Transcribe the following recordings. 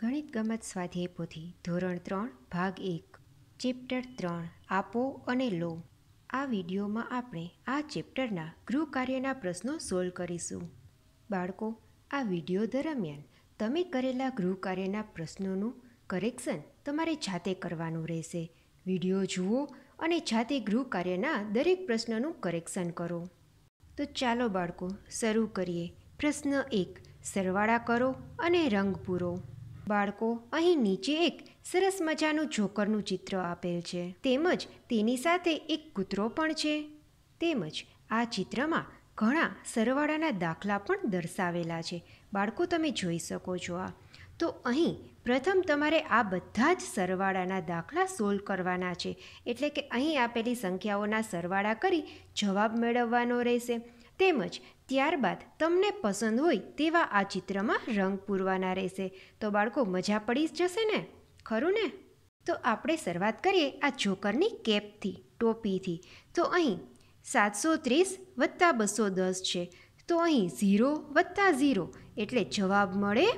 ગણિત ગમત સ્વાધ્યાય પોથી ધોરણ ત્રણ ભાગ એક ચેપ્ટર ત્રણ આપો અને લો આ વિડીયોમાં આપણે આ ચેપ્ટરના ગૃહ કાર્યના પ્રશ્નો સોલ્વ કરીશું બાળકો આ વિડીયો દરમિયાન તમે કરેલા ગૃહ કાર્યના પ્રશ્નોનું કરેક્શન તમારે જાતે કરવાનું રહેશે વિડીયો જુઓ અને જાતે ગૃહ કાર્યના દરેક પ્રશ્નનું કરેક્શન કરો તો ચાલો બાળકો શરૂ કરીએ પ્રશ્ન એક સરવાળા કરો અને રંગ પૂરો બાળકો અહીં નીચે એક સરસ મજાનું જોકરનું ચિત્ર આપેલ છે તેમજ તેની સાથે એક કૂતરો પણ છે તેમજ આ ચિત્રમાં ઘણા સરવાળાના દાખલા પણ દર્શાવેલા છે બાળકો તમે જોઈ શકો છો આ તો અહીં પ્રથમ તમારે આ બધા જ સરવાળાના દાખલા સોલ્વ કરવાના છે એટલે કે અહીં આપેલી સંખ્યાઓના સરવાળા કરી જવાબ મેળવવાનો રહેશે તેમજ ત્યારબાદ તમને પસંદ હોય તેવા આ ચિત્રમાં રંગ પૂરવાના રહેશે તો બાળકો મજા પડી જ જશે ને ખરું ને તો આપણે શરૂઆત કરીએ આ જોકરની કેપથી ટોપીથી તો અહીં સાતસો ત્રીસ વત્તા બસો દસ છે તો અહીં ઝીરો વત્તા ઝીરો એટલે જવાબ મળે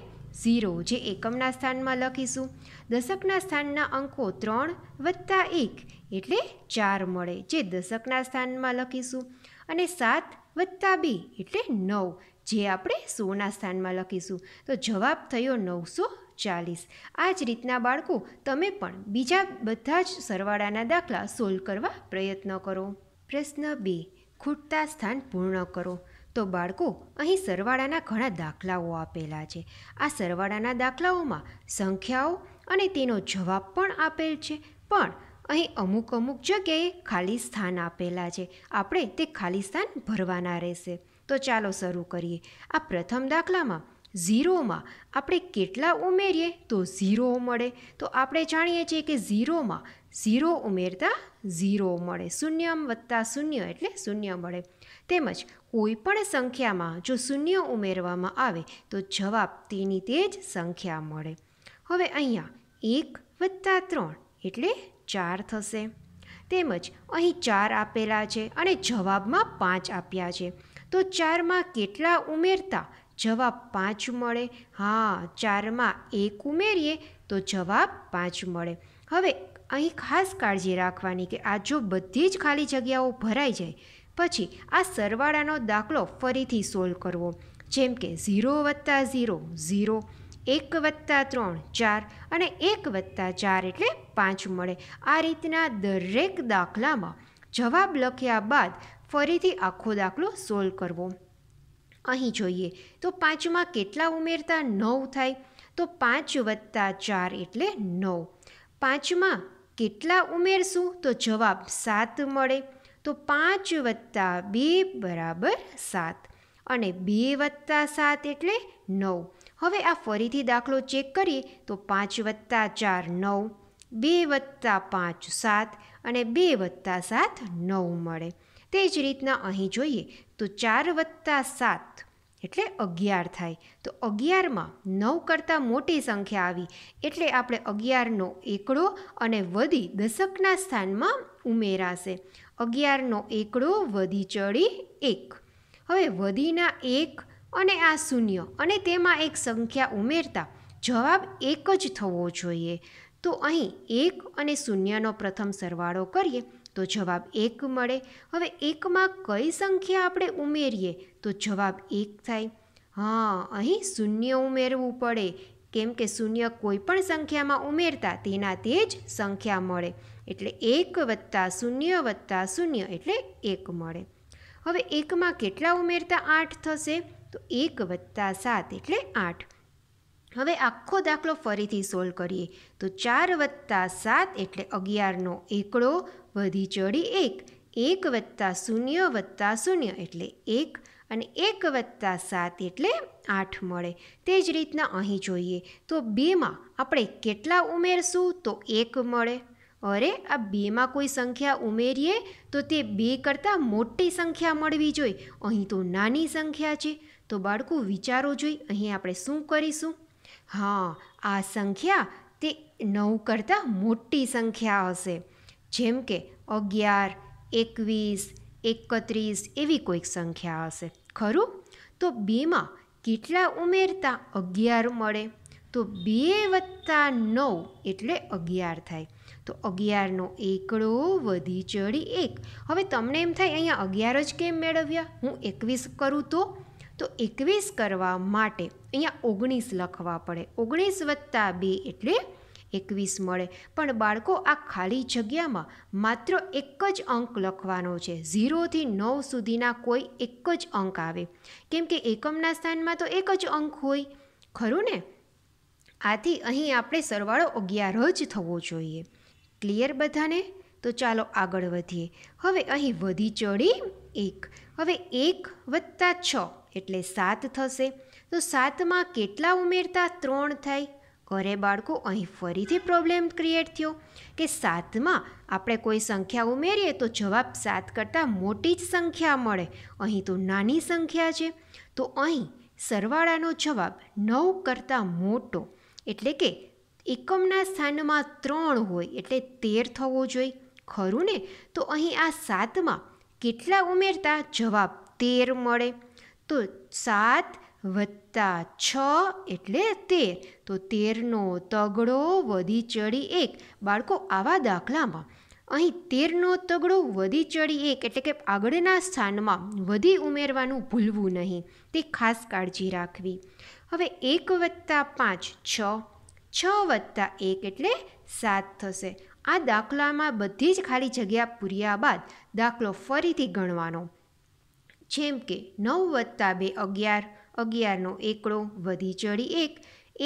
ઝીરો જે એકમના સ્થાનમાં લખીશું દશકના સ્થાનના અંકો ત્રણ વત્તા એક એટલે ચાર મળે જે દશકના સ્થાનમાં લખીશું અને સાત વત્તા બી એટલે નવ જે આપણે સોના સ્થાનમાં લખીશું તો જવાબ થયો નવસો ચાલીસ આ જ રીતના બાળકો તમે પણ બીજા બધા જ સરવાળાના દાખલા સોલ્વ કરવા પ્રયત્ન કરો પ્રશ્ન બે ખૂટતા સ્થાન પૂર્ણ કરો તો બાળકો અહીં સરવાળાના ઘણા દાખલાઓ આપેલા છે આ સરવાળાના દાખલાઓમાં સંખ્યાઓ અને તેનો જવાબ પણ આપેલ છે પણ અહીં અમુક અમુક જગ્યાએ ખાલી સ્થાન આપેલા છે આપણે તે ખાલી સ્થાન ભરવાના રહેશે તો ચાલો શરૂ કરીએ આ પ્રથમ દાખલામાં ઝીરોમાં આપણે કેટલા ઉમેરીએ તો ઝીરો મળે તો આપણે જાણીએ છીએ કે ઝીરોમાં ઝીરો ઉમેરતા ઝીરો મળે શૂન્ય વત્તા શૂન્ય એટલે શૂન્ય મળે તેમજ કોઈ પણ સંખ્યામાં જો શૂન્ય ઉમેરવામાં આવે તો જવાબ તેની તે જ સંખ્યા મળે હવે અહીંયા એક વત્તા ત્રણ એટલે ચાર થશે તેમજ અહીં ચાર આપેલા છે અને જવાબમાં પાંચ આપ્યા છે તો ચારમાં કેટલા ઉમેરતા જવાબ પાંચ મળે હા ચારમાં એક ઉમેરીએ તો જવાબ પાંચ મળે હવે અહીં ખાસ કાળજી રાખવાની કે આ જો બધી જ ખાલી જગ્યાઓ ભરાઈ જાય પછી આ સરવાળાનો દાખલો ફરીથી સોલ્વ કરવો જેમ કે ઝીરો વત્તા ઝીરો ઝીરો એક વત્તા ત્રણ ચાર અને એક વત્તા ચાર એટલે પાંચ મળે આ રીતના દરેક દાખલામાં જવાબ લખ્યા બાદ ફરીથી આખો દાખલો સોલ્વ કરવો અહીં જોઈએ તો પાંચમાં કેટલા ઉમેરતા નવ થાય તો પાંચ વત્તા ચાર એટલે નવ પાંચમાં કેટલા ઉમેરશું તો જવાબ સાત મળે તો પાંચ વત્તા બે બરાબર સાત અને બે વત્તા સાત એટલે નવ હવે આ ફરીથી દાખલો ચેક કરીએ તો પાંચ વત્તા ચાર નવ બે વત્તા પાંચ સાત અને બે વત્તા સાત નવ મળે તે જ રીતના અહીં જોઈએ તો ચાર વત્તા સાત એટલે અગિયાર થાય તો અગિયારમાં નવ કરતાં મોટી સંખ્યા આવી એટલે આપણે અગિયારનો એકડો અને વધી દશકના સ્થાનમાં ઉમેરાશે અગિયારનો એકડો વધી ચડી એક હવે વધીના એક અને આ શૂન્ય અને તેમાં એક સંખ્યા ઉમેરતા જવાબ એક જ થવો જોઈએ તો અહીં એક અને શૂન્યનો પ્રથમ સરવાળો કરીએ તો જવાબ એક મળે હવે એકમાં કઈ સંખ્યા આપણે ઉમેરીએ તો જવાબ એક થાય હા અહીં શૂન્ય ઉમેરવું પડે કેમ કે શૂન્ય કોઈ પણ સંખ્યામાં ઉમેરતા તેના તે જ સંખ્યા મળે એટલે એક વત્તા શૂન્ય વત્તા શૂન્ય એટલે એક મળે હવે એકમાં કેટલા ઉમેરતા આઠ થશે તો એક વત્તા સાત એટલે આઠ હવે આખો દાખલો ફરીથી સોલ્વ કરીએ તો ચાર વત્તા સાત એટલે અગિયારનો એકડો વધી ચડી એક એક વત્તા શૂન્ય વત્તા શૂન્ય એટલે એક અને એક વત્તા સાત એટલે આઠ મળે તે જ રીતના અહીં જોઈએ તો બેમાં આપણે કેટલા ઉમેરશું તો એક મળે અરે આ બેમાં કોઈ સંખ્યા ઉમેરીએ તો તે બે કરતાં મોટી સંખ્યા મળવી જોઈએ અહીં તો નાની સંખ્યા છે તો બાળકો વિચારો જોઈ અહીં આપણે શું કરીશું હા આ સંખ્યા તે નવ કરતાં મોટી સંખ્યા હશે જેમ કે અગિયાર એકવીસ એકત્રીસ એવી કોઈક સંખ્યા હશે ખરું તો બેમાં કેટલા ઉમેરતા અગિયાર મળે તો બે વત્તા નવ એટલે અગિયાર થાય તો અગિયારનો એકડો વધી ચડી એક હવે તમને એમ થાય અહીંયા અગિયાર જ કેમ મેળવ્યા હું એકવીસ કરું તો તો એકવીસ કરવા માટે અહીંયા ઓગણીસ લખવા પડે ઓગણીસ વત્તા બે એટલે એકવીસ મળે પણ બાળકો આ ખાલી જગ્યામાં માત્ર એક જ અંક લખવાનો છે ઝીરોથી નવ સુધીના કોઈ એક જ અંક આવે કેમ કે એકમના સ્થાનમાં તો એક જ અંક હોય ખરું ને આથી અહીં આપણે સરવાળો અગિયાર જ થવો જોઈએ ક્લિયર બધાને તો ચાલો આગળ વધીએ હવે અહીં વધી ચડી એક હવે એક વત્તા છ એટલે સાત થશે તો સાતમાં કેટલા ઉમેરતા ત્રણ થાય ઘરે બાળકો અહીં ફરીથી પ્રોબ્લેમ ક્રિએટ થયો કે સાતમાં આપણે કોઈ સંખ્યા ઉમેરીએ તો જવાબ સાત કરતાં મોટી જ સંખ્યા મળે અહીં તો નાની સંખ્યા છે તો અહીં સરવાળાનો જવાબ નવ કરતાં મોટો એટલે કે એકમના સ્થાનમાં ત્રણ હોય એટલે તેર થવો જોઈએ ખરું ને તો અહીં આ સાતમાં કેટલા ઉમેરતા જવાબ તેર મળે તો સાત વત્તા છ એટલે તેર તો તેરનો તગડો વધી ચડી એક બાળકો આવા દાખલામાં અહીં તેરનો તગડો વધી ચડી એક એટલે કે આગળના સ્થાનમાં વધી ઉમેરવાનું ભૂલવું નહીં તે ખાસ કાળજી રાખવી હવે એક વત્તા પાંચ છ છ વત્તા એક એટલે સાત થશે આ દાખલામાં બધી જ ખાલી જગ્યા પૂર્યા બાદ દાખલો ફરીથી ગણવાનો જેમ કે નવ વત્તા બે અગિયાર અગિયારનો એકડો વધી ચડી એક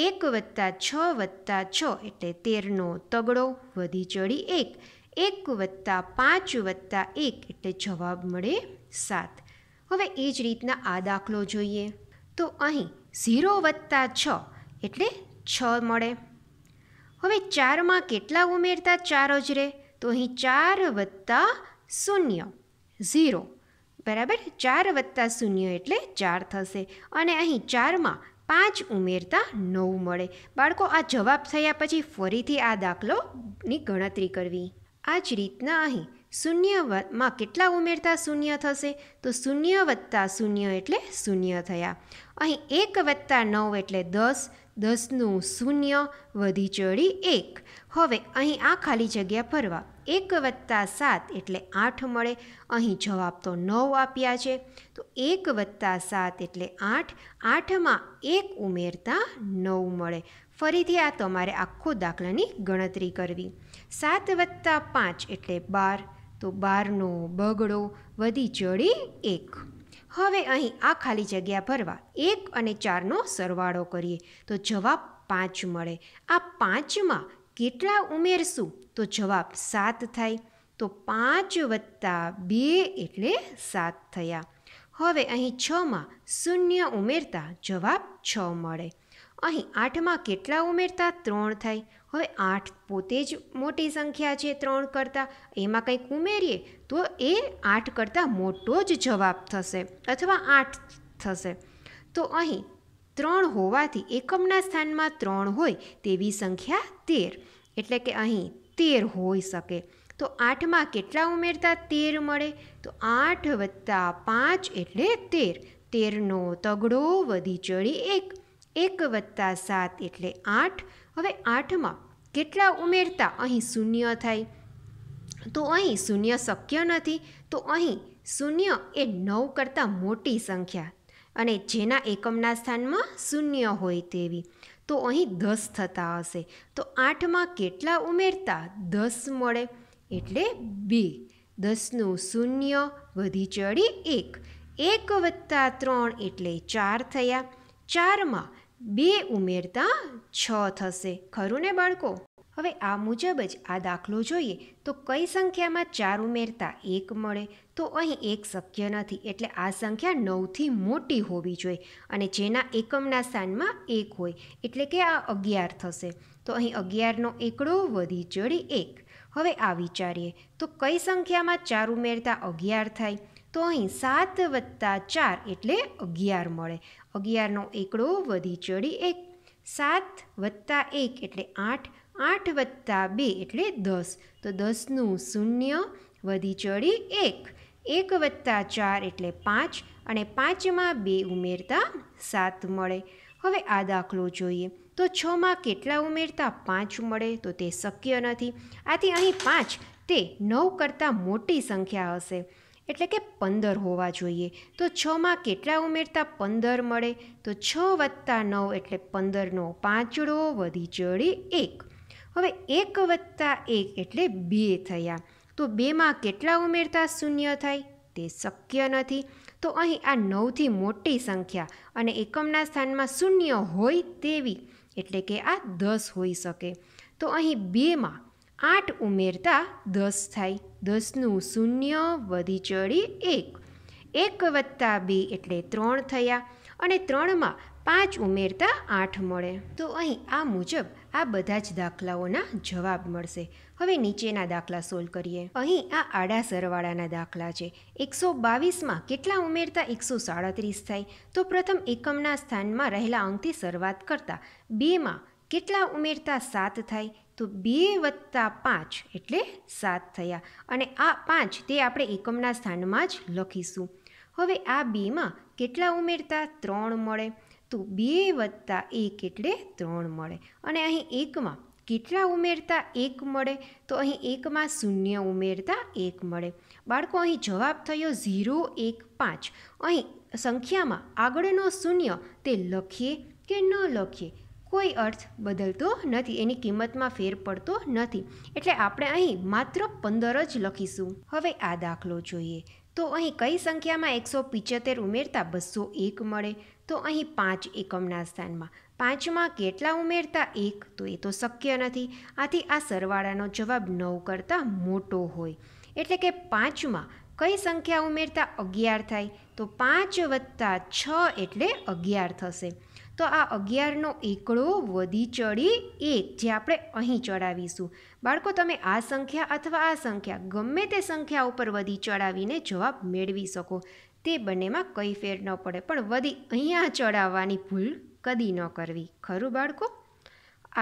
એક વત્તા છ વત્તા છ એટલે તેરનો તગડો વધી ચડી એક એક વત્તા પાંચ વત્તા એક એટલે જવાબ મળે સાત હવે એ જ રીતના આ દાખલો જોઈએ તો અહીં ઝીરો વત્તા છ એટલે છ મળે હવે ચારમાં કેટલા ઉમેરતા ચાર જ રહે તો અહીં ચાર વત્તા શૂન્ય ઝીરો બરાબર ચાર વત્તા શૂન્ય એટલે ચાર થશે અને અહીં ચારમાં પાંચ ઉમેરતા નવ મળે બાળકો આ જવાબ થયા પછી ફરીથી આ દાખલોની ગણતરી કરવી આ જ રીતના અહીં શૂન્યમાં કેટલા ઉમેરતા શૂન્ય થશે તો શૂન્ય વત્તા શૂન્ય એટલે શૂન્ય થયા અહીં એક વત્તા નવ એટલે દસ દસનું શૂન્ય વધી ચડી એક હવે અહીં આ ખાલી જગ્યા ભરવા એક વત્તા સાત એટલે આઠ મળે અહીં જવાબ તો નવ આપ્યા છે તો એક વત્તા સાત એટલે આઠ આઠમાં એક ઉમેરતા નવ મળે ફરીથી આ તમારે આખો દાખલાની ગણતરી કરવી સાત વત્તા પાંચ એટલે બાર તો બારનો બગડો વધી ચડી એક હવે અહીં આ ખાલી જગ્યા ભરવા એક અને ચારનો સરવાળો કરીએ તો જવાબ પાંચ મળે આ પાંચમાં કેટલા ઉમેરશું તો જવાબ સાત થાય તો પાંચ વત્તા બે એટલે સાત થયા હવે અહીં છમાં શૂન્ય ઉમેરતા જવાબ છ મળે અહીં આઠમાં કેટલા ઉમેરતા ત્રણ થાય હવે આઠ પોતે જ મોટી સંખ્યા છે ત્રણ કરતાં એમાં કંઈક ઉમેરીએ તો એ આઠ કરતાં મોટો જ જવાબ થશે અથવા આઠ થશે તો અહીં ત્રણ હોવાથી એકમના સ્થાનમાં ત્રણ હોય તેવી સંખ્યા તેર એટલે કે અહીં તેર હોઈ શકે તો આઠમાં કેટલા ઉમેરતા તેર મળે તો આઠ વત્તા પાંચ એટલે તેર તેરનો તગડો વધી ચડી એક એક વત્તા સાત એટલે આઠ હવે આઠમાં કેટલા ઉમેરતા અહીં શૂન્ય થાય તો અહીં શૂન્ય શક્ય નથી તો અહીં શૂન્ય એ નવ કરતાં મોટી સંખ્યા અને જેના એકમના સ્થાનમાં શૂન્ય હોય તેવી તો અહીં દસ થતા હશે તો આઠમાં કેટલા ઉમેરતા દસ મળે એટલે બે દસનું શૂન્ય વધી ચડી એક એક વત્તા ત્રણ એટલે ચાર થયા ચારમાં બે ઉમેરતા છ થશે ખરું ને બાળકો હવે આ મુજબ જ આ દાખલો જોઈએ તો કઈ સંખ્યામાં ચાર ઉમેરતા એક મળે તો અહીં એક શક્ય નથી એટલે આ સંખ્યા નવથી મોટી હોવી જોઈએ અને જેના એકમના સ્થાનમાં એક હોય એટલે કે આ અગિયાર થશે તો અહીં અગિયારનો એકડો વધી ચડી એક હવે આ વિચારીએ તો કઈ સંખ્યામાં ચાર ઉમેરતા અગિયાર થાય તો અહીં સાત વત્તા ચાર એટલે અગિયાર મળે અગિયારનો એકડો વધી ચડી એક સાત વત્તા એક એટલે આઠ આઠ વત્તા બે એટલે દસ તો દસનું શૂન્ય વધી ચડી એક એક વત્તા ચાર એટલે પાંચ અને પાંચમાં બે ઉમેરતા સાત મળે હવે આ દાખલો જોઈએ તો છમાં કેટલા ઉમેરતા પાંચ મળે તો તે શક્ય નથી આથી અહીં પાંચ તે નવ કરતાં મોટી સંખ્યા હશે એટલે કે પંદર હોવા જોઈએ તો છમાં કેટલા ઉમેરતા પંદર મળે તો છ વત્તા નવ એટલે પંદરનો પાંચડો વધી ચડી એક હવે એક વત્તા એક એટલે બે થયા તો બેમાં કેટલા ઉમેરતા શૂન્ય થાય તે શક્ય નથી તો અહીં આ નવથી મોટી સંખ્યા અને એકમના સ્થાનમાં શૂન્ય હોય તેવી એટલે કે આ દસ હોઈ શકે તો અહીં બેમાં આઠ ઉમેરતા દસ થાય દસનું શૂન્ય વધી ચડી એક એક વત્તા બે એટલે ત્રણ થયા અને ત્રણમાં પાંચ ઉમેરતા આઠ મળે તો અહીં આ મુજબ આ બધા જ દાખલાઓના જવાબ મળશે હવે નીચેના દાખલા સોલ્વ કરીએ અહીં આ આડા સરવાળાના દાખલા છે એકસો બાવીસમાં કેટલા ઉમેરતા એકસો સાડત્રીસ થાય તો પ્રથમ એકમના સ્થાનમાં રહેલા અંકથી શરૂઆત કરતા બેમાં કેટલા ઉમેરતા સાત થાય તો બે વત્તા પાંચ એટલે સાત થયા અને આ પાંચ તે આપણે એકમના સ્થાનમાં જ લખીશું હવે આ બેમાં કેટલા ઉમેરતા ત્રણ મળે તો બે વત્તા એક એટલે ત્રણ મળે અને અહીં એકમાં કેટલા ઉમેરતા એક મળે તો અહીં એકમાં શૂન્ય ઉમેરતા એક મળે બાળકો અહીં જવાબ થયો ઝીરો એક પાંચ અહીં સંખ્યામાં આગળનો શૂન્ય તે લખીએ કે ન લખીએ કોઈ અર્થ બદલતો નથી એની કિંમતમાં ફેર પડતો નથી એટલે આપણે અહીં માત્ર પંદર જ લખીશું હવે આ દાખલો જોઈએ તો અહીં કઈ સંખ્યામાં એકસો પિચોતેર ઉમેરતા બસો એક મળે તો અહીં પાંચ એકમના સ્થાનમાં પાંચમાં કેટલા ઉમેરતા એક તો એ તો શક્ય નથી આથી આ સરવાળાનો જવાબ નવ કરતાં મોટો હોય એટલે કે પાંચમાં કઈ સંખ્યા ઉમેરતા અગિયાર થાય તો પાંચ વત્તા છ એટલે અગિયાર થશે તો આ અગિયારનો એકડો વધી ચડી એક જે આપણે અહીં ચડાવીશું બાળકો તમે આ સંખ્યા અથવા આ સંખ્યા ગમે તે સંખ્યા ઉપર વધી ચડાવીને જવાબ મેળવી શકો તે બંનેમાં કંઈ ફેર ન પડે પણ વધી અહીંયા ચડાવવાની ભૂલ કદી ન કરવી ખરું બાળકો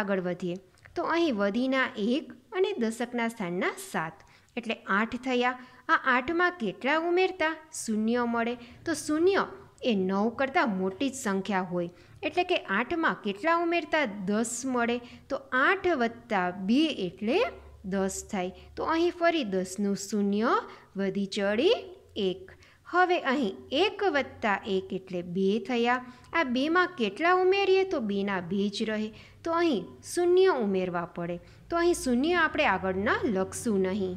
આગળ વધીએ તો અહીં વધીના એક અને દશકના સ્થાનના સાત એટલે આઠ થયા આ આઠમાં કેટલા ઉમેરતા શૂન્ય મળે તો શૂન્ય એ નવ કરતાં મોટી જ સંખ્યા હોય એટલે કે આઠમાં કેટલા ઉમેરતા દસ મળે તો આઠ વત્તા બે એટલે દસ થાય તો અહીં ફરી દસનું શૂન્ય વધી ચડી એક હવે અહીં એક વત્તા એક એટલે બે થયા આ બેમાં કેટલા ઉમેરીએ તો બેના બે જ રહે તો અહીં શૂન્ય ઉમેરવા પડે તો અહીં શૂન્ય આપણે આગળના લખશું નહીં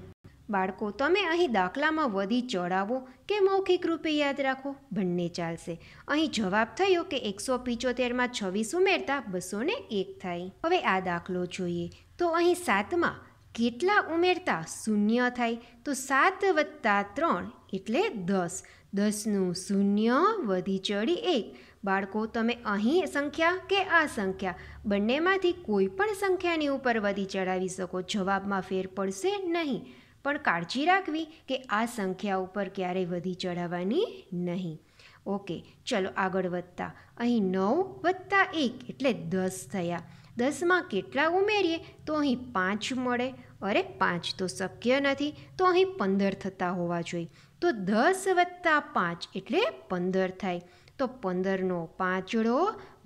બાળકો તમે અહીં દાખલામાં વધી ચડાવો કે મૌખિક રૂપે યાદ રાખો બંને ચાલશે અહીં જવાબ થયો કે એકસો પિચોતેરમાં છવ્વીસ ઉમેરતા બસો એક થાય હવે આ દાખલો જોઈએ તો અહીં સાતમાં કેટલા ઉમેરતા શૂન્ય થાય તો સાત વત્તા ત્રણ એટલે દસ દસનું શૂન્ય વધી ચડી એક બાળકો તમે અહીં સંખ્યા કે આ સંખ્યા બંનેમાંથી કોઈ પણ સંખ્યાની ઉપર વધી ચડાવી શકો જવાબમાં ફેર પડશે નહીં પણ કાળજી રાખવી કે આ સંખ્યા ઉપર ક્યારેય વધી ચઢાવવાની નહીં ઓકે ચલો આગળ વધતા અહીં નવ વત્તા એક એટલે દસ થયા દસમાં કેટલા ઉમેરીએ તો અહીં પાંચ મળે અરે પાંચ તો શક્ય નથી તો અહીં પંદર થતા હોવા જોઈએ તો દસ વત્તા પાંચ એટલે પંદર થાય તો પંદરનો પાંચડો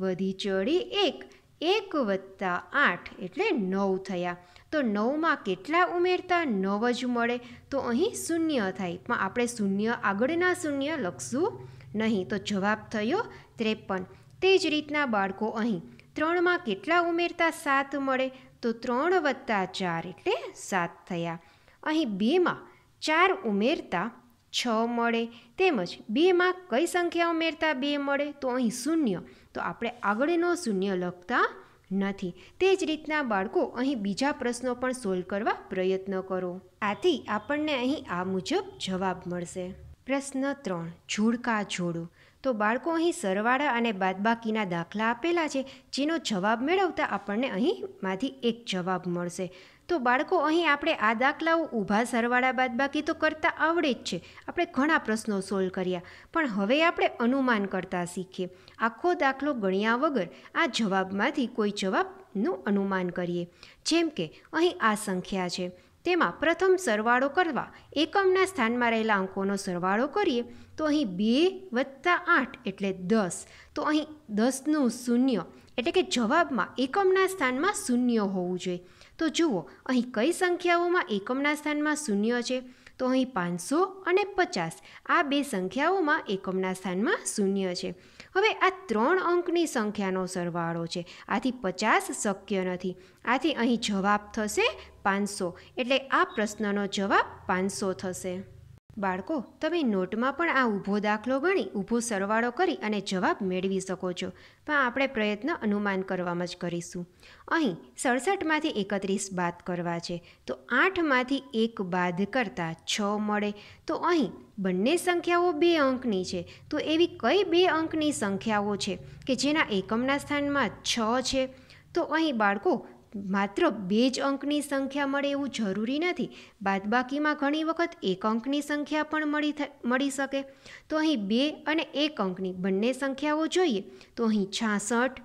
વધી ચડી એક એક વત્તા આઠ એટલે નવ થયા તો નવમાં કેટલા ઉમેરતા નવ જ મળે તો અહીં શૂન્ય થાય પણ આપણે શૂન્ય આગળના શૂન્ય લખશું નહીં તો જવાબ થયો ત્રેપન તે જ રીતના બાળકો અહીં ત્રણમાં કેટલા ઉમેરતા સાત મળે તો ત્રણ વત્તા ચાર એટલે સાત થયા અહીં બેમાં ચાર ઉમેરતા છ મળે તેમજ બેમાં કઈ સંખ્યા ઉમેરતા બે મળે તો અહીં શૂન્ય તો આપણે આગળનો શૂન્ય લખતા નથી તે જ રીતના બાળકો અહીં બીજા પ્રશ્નો પણ સોલ્વ કરવા પ્રયત્ન કરો આથી આપણને અહીં આ મુજબ જવાબ મળશે પ્રશ્ન ત્રણ ઝુડકા જોડો તો બાળકો અહીં સરવાળા અને બાદબાકીના દાખલા આપેલા છે જેનો જવાબ મેળવતા આપણને અહીંમાંથી એક જવાબ મળશે તો બાળકો અહીં આપણે આ દાખલાઓ ઊભા સરવાળા બાદબાકી તો કરતા આવડે જ છે આપણે ઘણા પ્રશ્નો સોલ્વ કર્યા પણ હવે આપણે અનુમાન કરતા શીખીએ આખો દાખલો ગણ્યા વગર આ જવાબમાંથી કોઈ જવાબનું અનુમાન કરીએ જેમ કે અહીં આ સંખ્યા છે તેમાં પ્રથમ સરવાળો કરવા એકમના સ્થાનમાં રહેલા અંકોનો સરવાળો કરીએ તો અહીં બે વત્તા આઠ એટલે દસ તો અહીં દસનું શૂન્ય એટલે કે જવાબમાં એકમના સ્થાનમાં શૂન્ય હોવું જોઈએ તો જુઓ અહીં કઈ સંખ્યાઓમાં એકમના સ્થાનમાં શૂન્ય છે તો અહીં પાંચસો અને પચાસ આ બે સંખ્યાઓમાં એકમના સ્થાનમાં શૂન્ય છે હવે આ ત્રણ અંકની સંખ્યાનો સરવાળો છે આથી પચાસ શક્ય નથી આથી અહીં જવાબ થશે પાંચસો એટલે આ પ્રશ્નનો જવાબ પાંચસો થશે બાળકો તમે નોટમાં પણ આ ઊભો દાખલો ગણી ઊભો સરવાળો કરી અને જવાબ મેળવી શકો છો પણ આપણે પ્રયત્ન અનુમાન કરવામાં જ કરીશું અહીં સડસઠમાંથી એકત્રીસ બાદ કરવા છે તો આઠમાંથી એક બાદ કરતાં છ મળે તો અહીં બંને સંખ્યાઓ બે અંકની છે તો એવી કઈ બે અંકની સંખ્યાઓ છે કે જેના એકમના સ્થાનમાં છ છે તો અહીં બાળકો માત્ર બે જ અંકની સંખ્યા મળે એવું જરૂરી નથી બાદબાકીમાં ઘણી વખત એક અંકની સંખ્યા પણ મળી મળી શકે તો અહીં બે અને એક અંકની બંને સંખ્યાઓ જોઈએ તો અહીં છાસઠ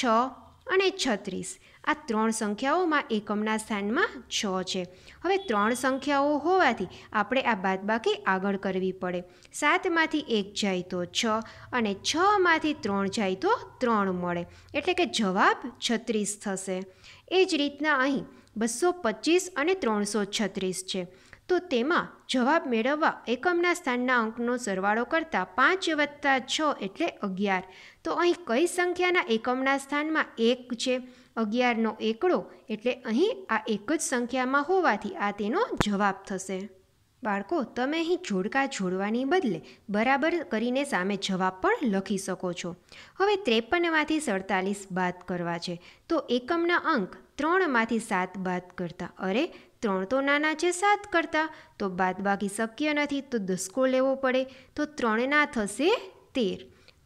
છ અને છત્રીસ આ ત્રણ સંખ્યાઓમાં એકમના સ્થાનમાં છ છે હવે ત્રણ સંખ્યાઓ હોવાથી આપણે આ બાદબાકી આગળ કરવી પડે સાતમાંથી એક જાય તો છ અને છમાંથી ત્રણ જાય તો ત્રણ મળે એટલે કે જવાબ છત્રીસ થશે એ જ રીતના અહીં બસો પચીસ અને ત્રણસો છત્રીસ છે તો તેમાં જવાબ મેળવવા એકમના સ્થાનના અંકનો સરવાળો કરતાં પાંચ વત્તા છ એટલે અગિયાર તો અહીં કઈ સંખ્યાના એકમના સ્થાનમાં એક છે અગિયારનો એકડો એટલે અહીં આ એક જ સંખ્યામાં હોવાથી આ તેનો જવાબ થશે બાળકો તમે અહીં જોડકા જોડવાની બદલે બરાબર કરીને સામે જવાબ પણ લખી શકો છો હવે ત્રેપનમાંથી સડતાલીસ બાદ કરવા છે તો એકમના અંક ત્રણમાંથી સાત બાદ કરતા અરે ત્રણ તો નાના છે સાત કરતાં તો બાદ બાકી શક્ય નથી તો દસકો લેવો પડે તો ત્રણના થશે તેર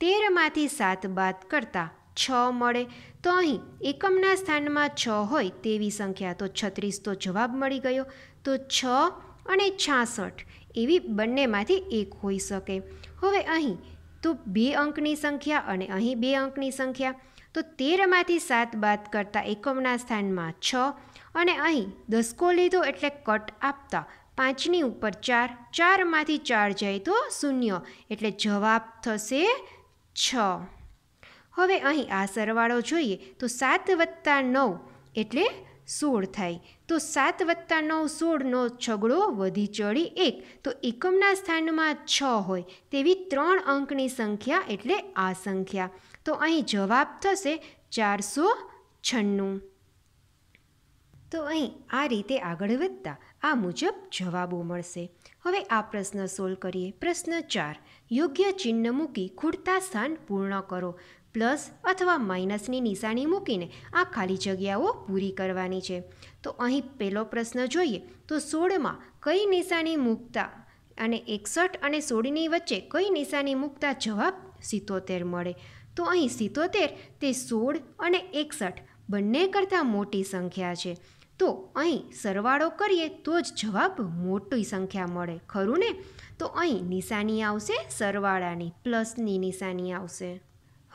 તેરમાંથી સાત બાદ કરતાં છ મળે તો અહીં એકમના સ્થાનમાં છ હોય તેવી સંખ્યા તો છત્રીસ તો જવાબ મળી ગયો તો છ અને છાસઠ એવી બંનેમાંથી એક હોઈ શકે હવે અહીં તો બે અંકની સંખ્યા અને અહીં બે અંકની સંખ્યા તો તેરમાંથી સાત બાદ કરતાં એકમના સ્થાનમાં છ અને અહીં દસકો લીધો એટલે કટ આપતા પાંચની ઉપર ચાર ચારમાંથી ચાર જાય તો શૂન્ય એટલે જવાબ થશે છ હવે અહીં આ સરવાળો જોઈએ તો સાત વત્તા નવ એટલે સોળ થાય તો સાત વત્તા નવ સોળનો છગડો વધી ચડી એક તો એકમના સ્થાનમાં છ હોય તેવી ત્રણ અંકની સંખ્યા એટલે આ સંખ્યા તો અહીં જવાબ થશે ચારસો છન્નું તો અહીં આ રીતે આગળ વધતા આ મુજબ જવાબો મળશે હવે આ પ્રશ્ન સોલ્વ કરીએ પ્રશ્ન ચાર યોગ્ય ચિહ્ન મૂકી ખૂટતા સ્થાન પૂર્ણ કરો પ્લસ અથવા માઇનસની નિશાની મૂકીને આ ખાલી જગ્યાઓ પૂરી કરવાની છે તો અહીં પહેલો પ્રશ્ન જોઈએ તો સોળમાં કઈ નિશાની મૂકતા અને એકસઠ અને સોળની વચ્ચે કઈ નિશાની મૂકતા જવાબ સિત્તોતેર મળે તો અહીં સિત્તોતેર તે સોળ અને એકસઠ બંને કરતાં મોટી સંખ્યા છે તો અહીં સરવાળો કરીએ તો જ જવાબ મોટી સંખ્યા મળે ખરું ને તો અહીં નિશાની આવશે સરવાળાની પ્લસની નિશાની આવશે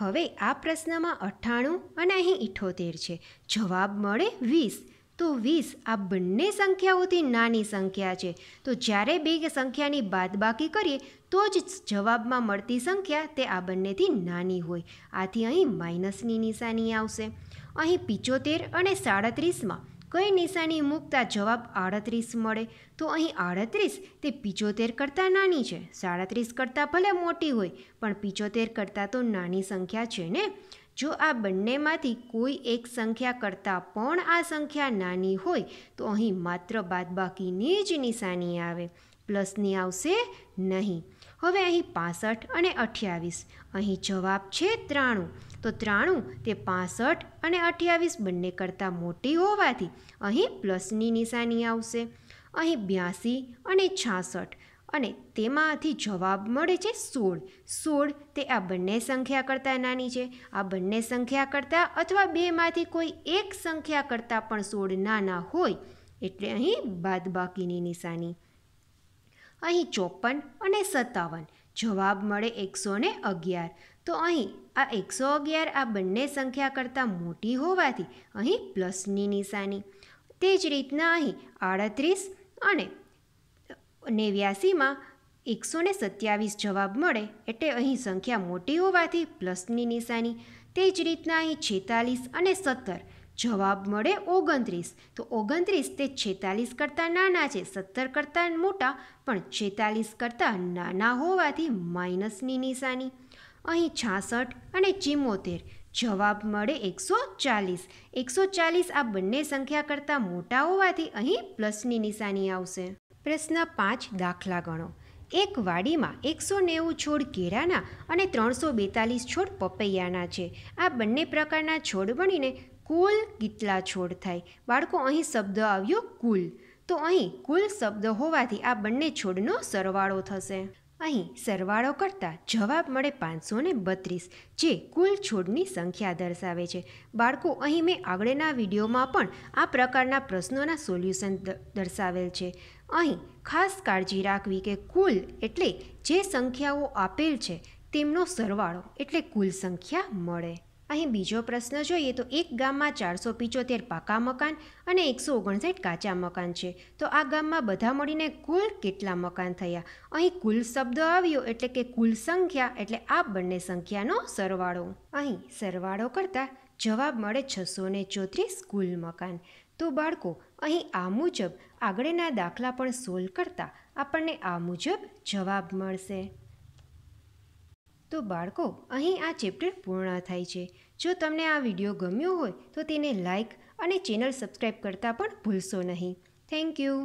હવે આ પ્રશ્નમાં અઠ્ઠાણું અને અહીં ઇઠોતેર છે જવાબ મળે વીસ તો વીસ આ બંને સંખ્યાઓથી નાની સંખ્યા છે તો જ્યારે બે સંખ્યાની બાદબાકી કરીએ તો જ જવાબમાં મળતી સંખ્યા તે આ બંનેથી નાની હોય આથી અહીં માઇનસની નિશાની આવશે અહીં પિચોતેર અને સાડત્રીસમાં કઈ નિશાની મૂકતા જવાબ આડત્રીસ મળે તો અહીં આડત્રીસ તે પિચોતેર કરતાં નાની છે સાડત્રીસ કરતાં ભલે મોટી હોય પણ પિચોતેર કરતાં તો નાની સંખ્યા છે ને જો આ બંનેમાંથી કોઈ એક સંખ્યા કરતાં પણ આ સંખ્યા નાની હોય તો અહીં માત્ર બાદબાકીની જ નિશાની આવે પ્લસની આવશે નહીં હવે અહીં પાસઠ અને અઠ્યાવીસ અહીં જવાબ છે ત્રાણું તો ત્રાણું તે પાસઠ અને અઠ્યાવીસ બંને કરતાં મોટી હોવાથી અહીં પ્લસની નિશાની આવશે અહીં બ્યાસી અને છાસઠ અને તેમાંથી જવાબ મળે છે સોળ સોળ તે આ બંને સંખ્યા કરતાં નાની છે આ બંને સંખ્યા કરતાં અથવા બેમાંથી કોઈ એક સંખ્યા કરતાં પણ સોળ નાના હોય એટલે અહીં બાદબાકીની નિશાની અહીં ચોપન અને સત્તાવન જવાબ મળે એકસો ને અગિયાર તો અહીં આ એકસો અગિયાર આ બંને સંખ્યા કરતાં મોટી હોવાથી અહીં પ્લસની નિશાની તે જ રીતના અહીં આડત્રીસ અને નેવ્યાસીમાં એકસો ને સત્યાવીસ જવાબ મળે એટલે અહીં સંખ્યા મોટી હોવાથી પ્લસની નિશાની તે જ રીતના અહીં છેતાલીસ અને સત્તર જવાબ મળે ઓગણત્રીસ તો ઓગણત્રીસ તે છેતાલીસ કરતાં નાના છે સત્તર કરતાં મોટા પણ છેતાલીસ કરતાં નાના હોવાથી માઇનસની નિશાની અહીં છાસઠ અને ચિમોતેર જવાબ મળે એકસો ચાલીસ એકસો ચાલીસ આ બંને સંખ્યા કરતાં મોટા હોવાથી અહીં પ્લસની નિશાની આવશે પ્રશ્ન પાંચ દાખલા ગણો એક વાડીમાં એકસો નેવું છોડ કેળાના અને ત્રણસો બેતાલીસ છોડ પપૈયાના છે આ બંને પ્રકારના છોડ બનીને કુલ કેટલા છોડ થાય બાળકો અહીં શબ્દ આવ્યો કુલ તો અહીં કુલ શબ્દ હોવાથી આ બંને છોડનો સરવાળો થશે અહીં સરવાળો કરતાં જવાબ મળે પાંચસો ને બત્રીસ જે કુલ છોડની સંખ્યા દર્શાવે છે બાળકો અહીં મેં આગળના વિડીયોમાં પણ આ પ્રકારના પ્રશ્નોના સોલ્યુશન દર્શાવેલ છે અહીં ખાસ કાળજી રાખવી કે કુલ એટલે જે સંખ્યાઓ આપેલ છે તેમનો સરવાળો એટલે કુલ સંખ્યા મળે અહીં બીજો પ્રશ્ન જોઈએ તો એક ગામમાં ચારસો પિચોતેર પાકા મકાન અને એકસો ઓગણસાઠ કાચા મકાન છે તો આ ગામમાં બધા મળીને કુલ કેટલા મકાન થયા અહીં કુલ શબ્દ આવ્યો એટલે કે કુલ સંખ્યા એટલે આ બંને સંખ્યાનો સરવાળો અહીં સરવાળો કરતાં જવાબ મળે છસો ને ચોત્રીસ કુલ મકાન તો બાળકો અહીં આ મુજબ આગળના દાખલા પણ સોલ્વ કરતાં આપણને આ મુજબ જવાબ મળશે તો બાળકો અહીં આ ચેપ્ટર પૂર્ણ થાય છે જો તમને આ વિડીયો ગમ્યો હોય તો તેને લાઇક અને ચેનલ સબસ્ક્રાઈબ કરતાં પણ ભૂલશો નહીં થેન્ક યુ